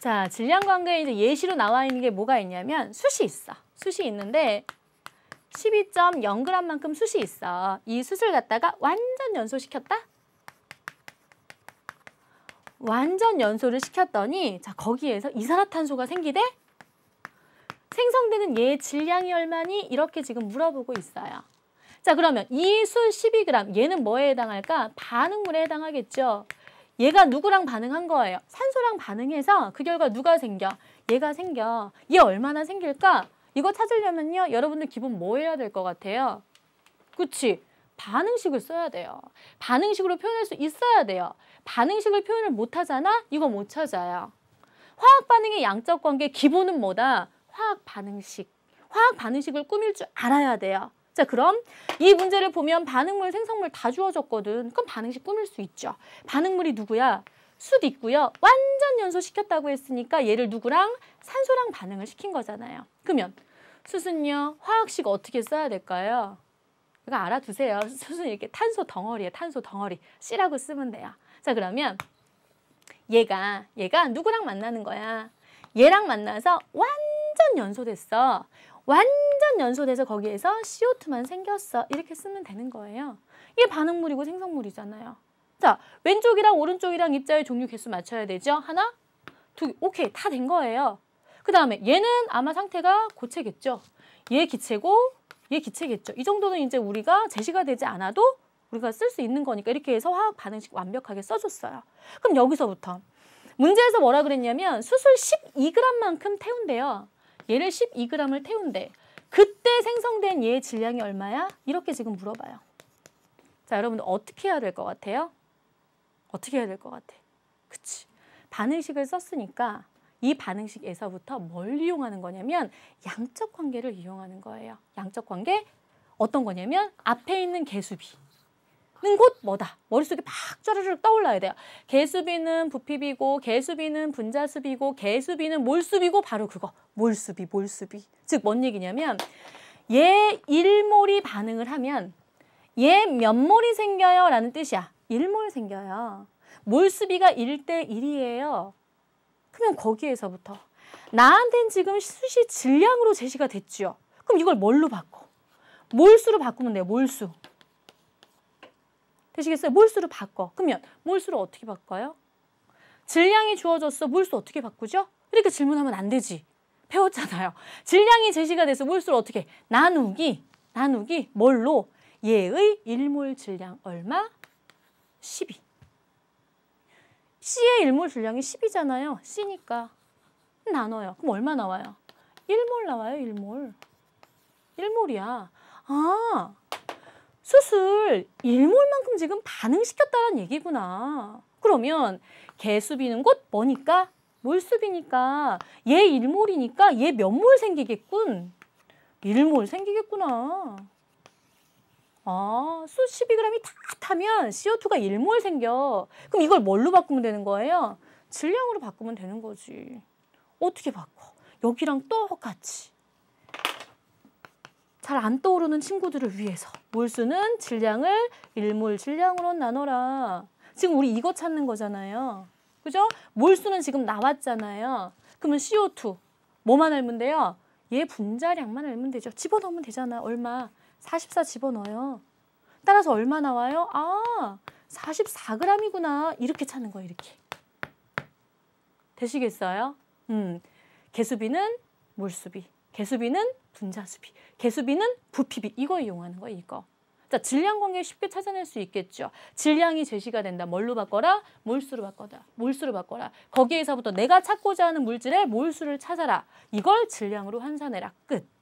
자, 질량관계에 이제 예시로 나와 있는 게 뭐가 있냐면 숯이 있어. 숯이 있는데 12.0g만큼 숯이 있어. 이 숯을 갖다가 완전 연소시켰다? 완전 연소를 시켰더니 자 거기에서 이산화탄소가 생기대? 생성되는 얘의 질량이 얼마니? 이렇게 지금 물어보고 있어요. 자 그러면 이순 12g 얘는 뭐에 해당할까? 반응물에 해당하겠죠. 얘가 누구랑 반응한 거예요? 산소랑 반응해서 그 결과 누가 생겨? 얘가 생겨. 얘 얼마나 생길까? 이거 찾으려면요. 여러분들 기본 뭐 해야 될 것 같아요? 그치? 반응식을 써야 돼요. 반응식으로 표현할 수 있어야 돼요. 반응식을 표현을 못하잖아? 이거 못 찾아요. 화학 반응의 양적 관계 기본은 뭐다? 화학 반응식. 화학 반응식을 꾸밀 줄 알아야 돼요. 자 그럼 이 문제를 보면 반응물, 생성물 다 주어졌거든. 그럼 반응식 꾸밀 수 있죠. 반응물이 누구야? 숯 있고요. 완전 연소시켰다고 했으니까 얘를 누구랑? 산소랑 반응을 시킨 거잖아요. 그러면 숯은요. 화학식 어떻게 써야 될까요? 이거 알아두세요. 숯은 이렇게 탄소 덩어리에 탄소 덩어리. C라고 쓰면 돼요. 자 그러면 얘가 얘가 누구랑 만나는 거야? 얘랑 만나서 완전 연소됐어. 완전 연소돼서 거기에서 CO2만 생겼어. 이렇게 쓰면 되는 거예요. 이게 반응물이고 생성물이잖아요. 자, 왼쪽이랑 오른쪽이랑 입자의 종류 개수 맞춰야 되죠. 하나, 두, 오케이. 다 된 거예요. 그 다음에 얘는 아마 상태가 고체겠죠. 얘 기체고 얘 기체겠죠. 이 정도는 이제 우리가 제시가 되지 않아도 우리가 쓸 수 있는 거니까 이렇게 해서 화학 반응식 완벽하게 써줬어요. 그럼 여기서부터 문제에서 뭐라 그랬냐면 수술 12g만큼 태운대요. 얘를 12g을 태운데 그때 생성된 얘의 질량이 얼마야? 이렇게 지금 물어봐요. 자, 여러분 어떻게 해야 될 것 같아요? 어떻게 해야 될 것 같아? 그치. 반응식을 썼으니까 이 반응식에서부터 뭘 이용하는 거냐면 양적 관계를 이용하는 거예요. 양적 관계 어떤 거냐면 앞에 있는 개수비. 곧 뭐다? 머릿속에 막 짜르르 떠올라야 돼요. 개수비는 부피비고 개수비는 분자수비고 개수비는 몰수비고 바로 그거. 몰수비, 몰수비. 즉 뭔 얘기냐면 얘 일몰이 반응을 하면 얘 몇몰이 생겨요 라는 뜻이야. 일몰 생겨요. 몰수비가 일 대일이에요 그러면 거기에서부터 나한텐 지금 수시 질량으로 제시가 됐죠 그럼 이걸 뭘로 바꿔? 몰수로 바꾸면 돼요. 몰수. 되시겠어요? 몰수로 바꿔. 그러면 몰수로 어떻게 바꿔요? 질량이 주어졌어. 몰수 어떻게 바꾸죠? 이렇게 질문하면 안 되지. 배웠잖아요. 질량이 제시가 돼서 몰수를 어떻게 나누기 나누기 뭘로 얘의 일몰 질량 얼마? 12. C의 일몰 질량이 10이잖아요. C니까 나눠요. 그럼 얼마 나와요? 1몰 나와요. 1몰. 1몰이야. 아 이것을 일몰만큼 지금 반응시켰다는 얘기구나. 그러면 개수비는 곧 뭐니까? 몰수비니까 얘 일몰이니까 얘 몇 몰 생기겠군. 일몰 생기겠구나. 아, 수 12g이 다 타면 CO2가 일몰 생겨. 그럼 이걸 뭘로 바꾸면 되는 거예요? 질량으로 바꾸면 되는 거지. 어떻게 바꿔? 여기랑 똑같이. 잘안 떠오르는 친구들을 위해서 몰수는 질량을 일몰 질량으로 나눠라. 지금 우리 이거 찾는 거잖아요. 그죠? 몰수는 지금 나왔잖아요. 그러면 CO2 뭐만 알면 돼요? 얘 분자량만 알면 되죠. 집어넣으면 되잖아. 얼마? 44 집어넣어요. 따라서 얼마 나와요? 아, 44g이구나. 이렇게 찾는 거예요, 이렇게. 되시겠어요? 음, 개수비는 몰수비. 개수비는 분자수비, 개수비는 부피비 이거 이용하는 거예요, 이거. 자, 질량 관계 쉽게 찾아낼 수 있겠죠. 질량이 제시가 된다. 뭘로 바꿔라? 몰수로 바꿔라. 몰수로 바꿔라. 거기에서부터 내가 찾고자 하는 물질의 몰수를 찾아라. 이걸 질량으로 환산해라. 끝.